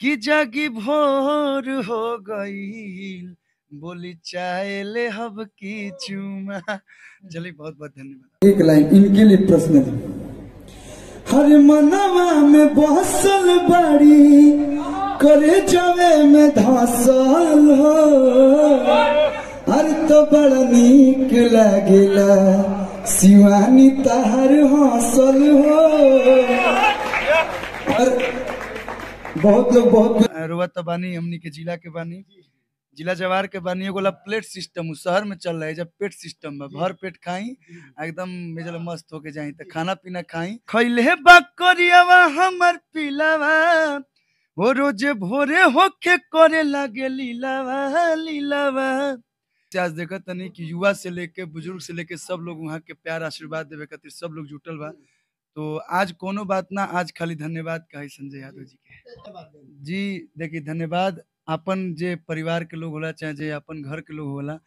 कि जागी भोर हो गई बोली चाहे हब की चुमा चलिए बहुत बहुत धन्यवाद एक लाइन इनके लिए प्रश्न हर मनवा में बहसल बड़ी करे जावे में धासल हो हर तो बड़ निक लगे शिवानी तहर हासिल हो बहुत लोग बहुत रुआ तो बानी हमनी के जिला के बानी जिला जवार के बानी एगो प्लेट सिस्टम शहर में चल रहा है जब पेट सिस्टम में भर पेट खाई एकदम मेजल मस्त होके जाई तो खाना पीना खाई खैले बकरियावा हमर पिलावा हो रोज भोरे होके करे लगे लीलावा लीलावा आज देख तनी कि युवा से लेके बुजुर्ग से लेके सब लोग वहाँ के प्यार आशीर्वाद देवे खातिर सब लोग जुटल बा तो आज कोनो बात ना आज खाली धन्यवाद कहे संजय यादव जी के जी देखिए धन्यवाद अपन जे परिवार के लोग होला चाहे जे अपन घर के लोग होला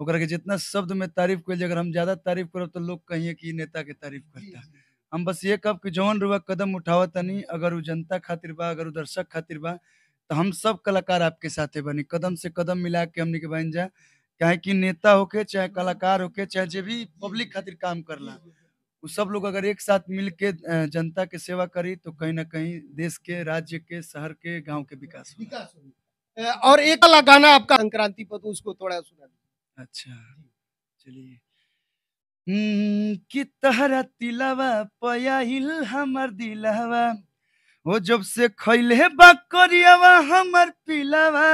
ओकरा के जितना शब्द में तारीफ कर अगर हम ज्यादा तारीफ करब तो लोग कहिए कि नेता के तारीफ करता हम बस ये कब कि जौन रुवा कदम उठावत नहीं अगर वो जनता खातिर बा अगर वो दर्शक खातिर बा तो हम सब कलाकार आपके साथे बनी कदम से कदम मिला के हमने के बन जा कहे कि नेता होके चाहे कलाकार होके चाहे जे भी पब्लिक खातिर काम करला सब लोग अगर एक साथ मिल के जनता के सेवा करी तो कहीं ना कहीं देश के राज्य के शहर के गांव के विकास विकास और एक अला गाना आपका संक्रांति पर तो उसको थोड़ा सुना अच्छा चलिए हम्म, कि तहरा तिलवा हिल हमर दिलवा ओ जब से खैल है बकरियावा हमर पिलावा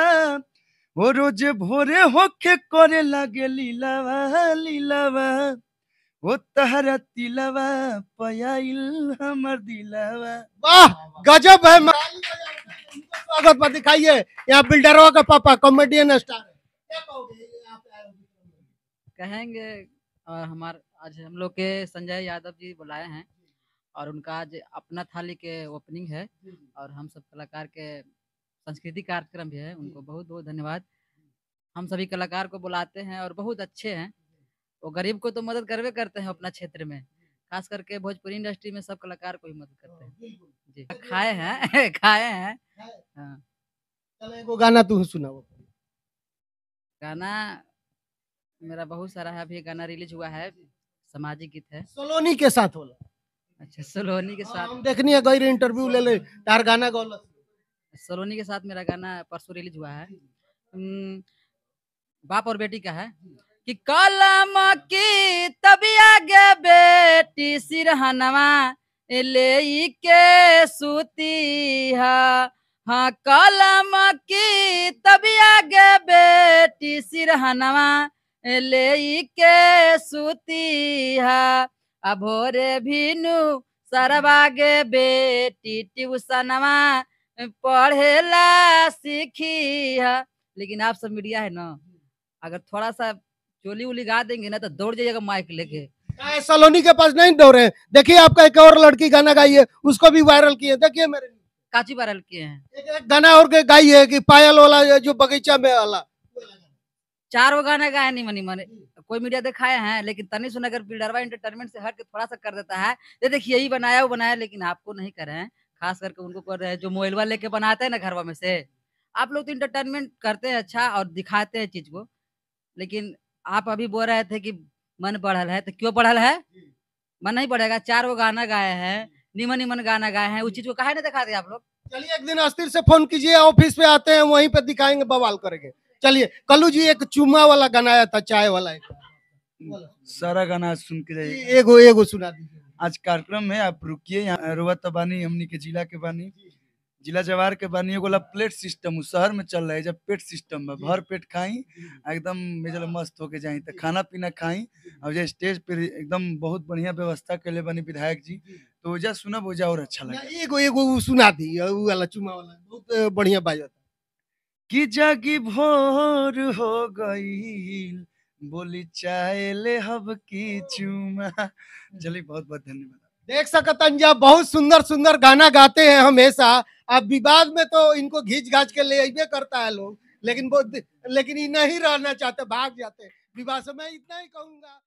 ओ रोज भोरे होके करे लगे लीलावा लीलावा गजब है स्वागत पर दिखाइए यहाँ बिल्डरों का पापा कॉमेडियन स्टार कहेंगे हमारे आज हम लोग के संजय यादव जी बुलाए हैं और उनका आज अपना थाली के ओपनिंग है और हम सब कलाकार के संस्कृति कार्यक्रम भी है उनको बहुत बहुत धन्यवाद हम सभी कलाकार को बुलाते हैं और बहुत अच्छे हैं वो गरीब को तो मदद करवे करते हैं अपना क्षेत्र में खास करके भोजपुरी इंडस्ट्री में सब कलाकार को ही मदद करते हैं जी खाए हैं खाए हैं हाँ। गाना तू सुनाओ गाना मेरा बहुत सारा है अभी गाना रिलीज हुआ है सामाजिक गीत है सोलोनी के साथ होला अच्छा सोलोनी के साथ हम देखनी गई इंटरव्यू ले ले तार गाना गौल सोलोनी के साथ मेरा गाना परसों रिलीज हुआ है बाप और बेटी का है कि कलम की तभी आगे बेटी सिरहनवा ले के सूती हा हाँ कलम की तभी आगे बेटी सिरहनवा ले के सूती हा आ भोरे भीनु सरबागे बेटी ट्यूशनवा पढ़ेला सीखी हा लेकिन आप सब मीडिया है ना अगर थोड़ा सा चोली उली गा देंगे ना तो दौड़ जाइएगा माइक लेके सलोनी के पास नहीं दौड़े देखिए आपका एक और लड़की गाना गाई है उसको भी वायरल किए देखिए मेरे काची वायरल किए हैं गाना और गाई है कि पायल वाला जो बगीचा में वाला चार वो गाना गाए नहीं मनी मने कोई मीडिया दिखाए हैं लेकिन तनी अगर बिल्डरवा इंटरटेनमेंट से हट के थोड़ा सा कर देता है ये देखिए यही बनाया वो बनाया लेकिन आपको नहीं करे हैं खास करके उनको कर रहे हैं जो मोबाइलवा लेके बनाते हैं ना घरवा में से आप लोग तो इंटरटेनमेंट करते हैं अच्छा और दिखाते हैं चीज को लेकिन आप अभी बोल रहे थे कि मन बढ़ल है तो क्यों बढ़ल है मन नहीं बढ़ेगा चार वो गाना गाए हैं निमन निमन गाना गाए हैं उस चीज को कहा नहीं दिखाते आप लोग चलिए एक दिन अस्थिर से फोन कीजिए ऑफिस पे आते हैं वहीं पे दिखाएंगे बवाल करेंगे चलिए कलू जी एक चूमा वाला गाना आया था चाय वाला एक सारा गाना सुन के जाइए एगो एगो सुना दीजिए आज कार्यक्रम है आप रुकिए यहाँ रुआ हमनी के जिला के बानी जिला जवाहर के बनिए वाला प्लेट सिस्टम शहर में चल रहा है जब पेट सिस्टम में भर पेट खाई एकदम मेजल मस्त होके जाए तो खाना पीना खाई अब जो स्टेज पर एकदम बहुत बढ़िया व्यवस्था के लिए बनी विधायक जी तो जा सुना वजह और अच्छा लगा एगो एगो सुना दी वाला चुमा वाला बहुत बढ़िया बाजा कि जागी भोर हो गई बोली चाहे ले हब की चुमा चलिए बहुत बहुत धन्यवाद देख सकतन जब बहुत सुंदर सुंदर गाना गाते हैं हमेशा अब विवाद में तो इनको घींच घाच के ले करता है लोग लेकिन वो लेकिन ये नहीं रहना चाहते भाग जाते विवाद से मैं इतना ही कहूंगा